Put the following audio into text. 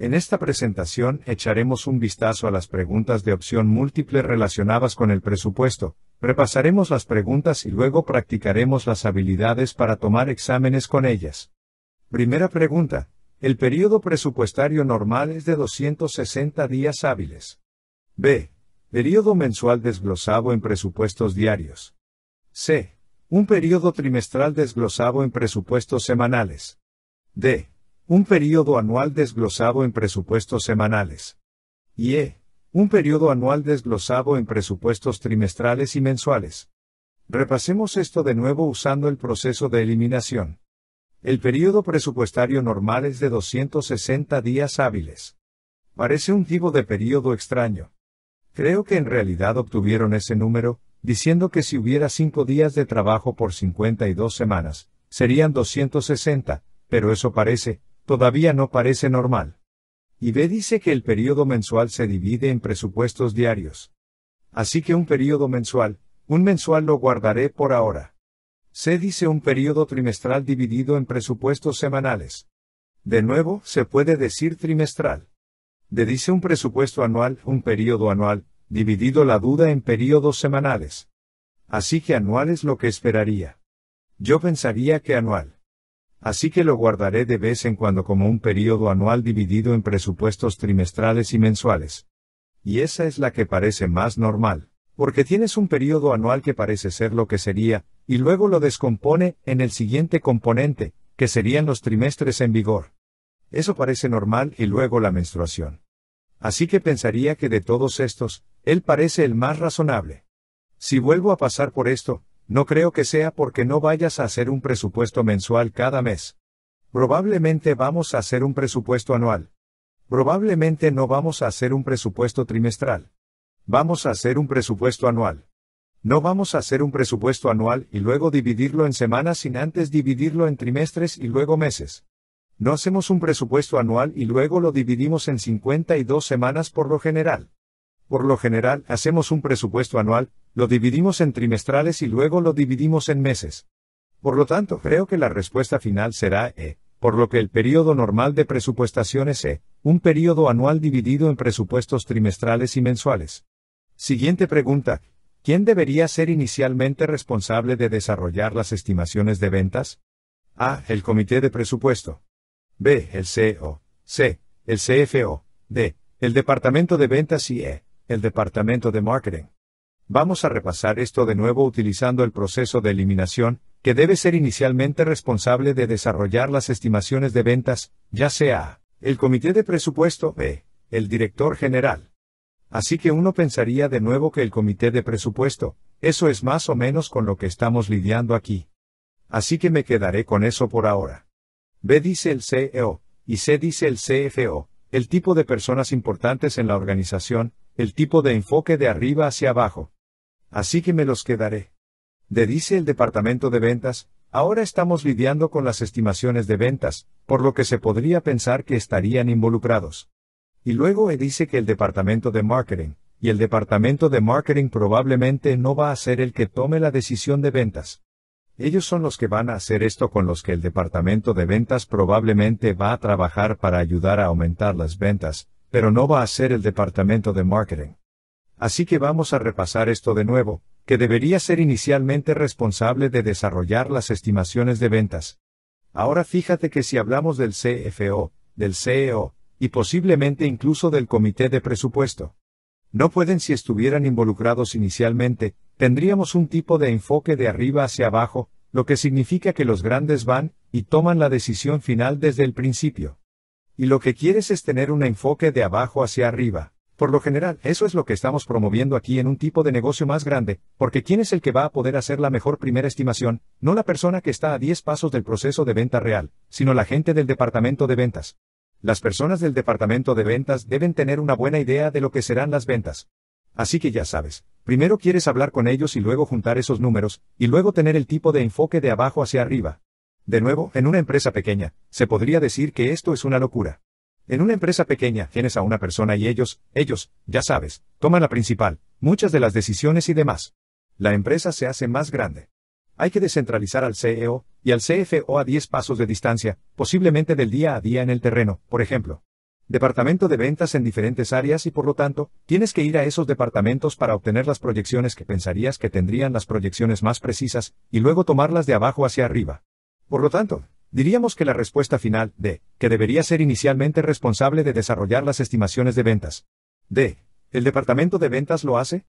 En esta presentación echaremos un vistazo a las preguntas de opción múltiple relacionadas con el presupuesto, repasaremos las preguntas y luego practicaremos las habilidades para tomar exámenes con ellas. Primera pregunta. El periodo presupuestario normal es de 260 días hábiles. B. Periodo mensual desglosado en presupuestos diarios. C. Un periodo trimestral desglosado en presupuestos semanales. D un periodo anual desglosado en presupuestos semanales. Y E, un periodo anual desglosado en presupuestos trimestrales y mensuales. Repasemos esto de nuevo usando el proceso de eliminación. El periodo presupuestario normal es de 260 días hábiles. Parece un tipo de periodo extraño. Creo que en realidad obtuvieron ese número, diciendo que si hubiera 5 días de trabajo por 52 semanas, serían 260, pero eso parece, todavía no parece normal. Y B dice que el periodo mensual se divide en presupuestos diarios. Así que un periodo mensual, un mensual lo guardaré por ahora. C dice un periodo trimestral dividido en presupuestos semanales. De nuevo, se puede decir trimestral. D dice un presupuesto anual, un periodo anual, dividido la duda en periodos semanales. Así que anual es lo que esperaría. Yo pensaría que anual. Así que lo guardaré de vez en cuando como un periodo anual dividido en presupuestos trimestrales y mensuales. Y esa es la que parece más normal, porque tienes un periodo anual que parece ser lo que sería, y luego lo descompone en el siguiente componente, que serían los trimestres en vigor. Eso parece normal y luego la menstruación. Así que pensaría que de todos estos, él parece el más razonable. Si vuelvo a pasar por esto, no creo que sea porque no vayas a hacer un presupuesto mensual cada mes. Probablemente vamos a hacer un presupuesto anual. Probablemente no vamos a hacer un presupuesto trimestral. Vamos a hacer un presupuesto anual. No vamos a hacer un presupuesto anual y luego dividirlo en semanas sin antes dividirlo en trimestres y luego meses. No hacemos un presupuesto anual y luego lo dividimos en 52 semanas por lo general. Por lo general, hacemos un presupuesto anual, lo dividimos en trimestrales y luego lo dividimos en meses. Por lo tanto, creo que la respuesta final será E, por lo que el periodo normal de presupuestación es E, un periodo anual dividido en presupuestos trimestrales y mensuales. Siguiente pregunta. ¿Quién debería ser inicialmente responsable de desarrollar las estimaciones de ventas? A. El comité de presupuesto. B. El CEO. C. El CFO. D. El departamento de ventas y E. El departamento de marketing. Vamos a repasar esto de nuevo utilizando el proceso de eliminación, que debe ser inicialmente responsable de desarrollar las estimaciones de ventas, ya sea el comité de presupuesto, B, el director general. Así que uno pensaría de nuevo que el comité de presupuesto, eso es más o menos con lo que estamos lidiando aquí. Así que me quedaré con eso por ahora. B dice el CEO, y C dice el CFO, el tipo de personas importantes en la organización, el tipo de enfoque de arriba hacia abajo, así que me los quedaré. De dice el departamento de ventas, ahora estamos lidiando con las estimaciones de ventas, por lo que se podría pensar que estarían involucrados. Y luego E dice que el departamento de marketing, y el departamento de marketing probablemente no va a ser el que tome la decisión de ventas. Ellos son los que van a hacer esto con los que el departamento de ventas probablemente va a trabajar para ayudar a aumentar las ventas, pero no va a ser el departamento de marketing. Así que vamos a repasar esto de nuevo, que debería ser inicialmente responsable de desarrollar las estimaciones de ventas. Ahora fíjate que si hablamos del CFO, del CEO, y posiblemente incluso del comité de presupuesto. No pueden si estuvieran involucrados inicialmente, tendríamos un tipo de enfoque de arriba hacia abajo, lo que significa que los grandes van, y toman la decisión final desde el principio. Y lo que quieres es tener un enfoque de abajo hacia arriba. Por lo general, eso es lo que estamos promoviendo aquí en un tipo de negocio más grande, porque ¿quién es el que va a poder hacer la mejor primera estimación? No la persona que está a 10 pasos del proceso de venta real, sino la gente del departamento de ventas. Las personas del departamento de ventas deben tener una buena idea de lo que serán las ventas. Así que ya sabes, primero quieres hablar con ellos y luego juntar esos números, y luego tener el tipo de enfoque de abajo hacia arriba. De nuevo, en una empresa pequeña, se podría decir que esto es una locura. En una empresa pequeña tienes a una persona y ellos, ellos, ya sabes, toman la principal, muchas de las decisiones y demás. La empresa se hace más grande. Hay que descentralizar al CEO y al CFO a 10 pasos de distancia, posiblemente del día a día en el terreno, por ejemplo. Departamento de ventas en diferentes áreas y por lo tanto, tienes que ir a esos departamentos para obtener las proyecciones que pensarías que tendrían las proyecciones más precisas, y luego tomarlas de abajo hacia arriba. Por lo tanto, Diríamos que la respuesta final, D, que debería ser inicialmente responsable de desarrollar las estimaciones de ventas. D, ¿el departamento de ventas lo hace?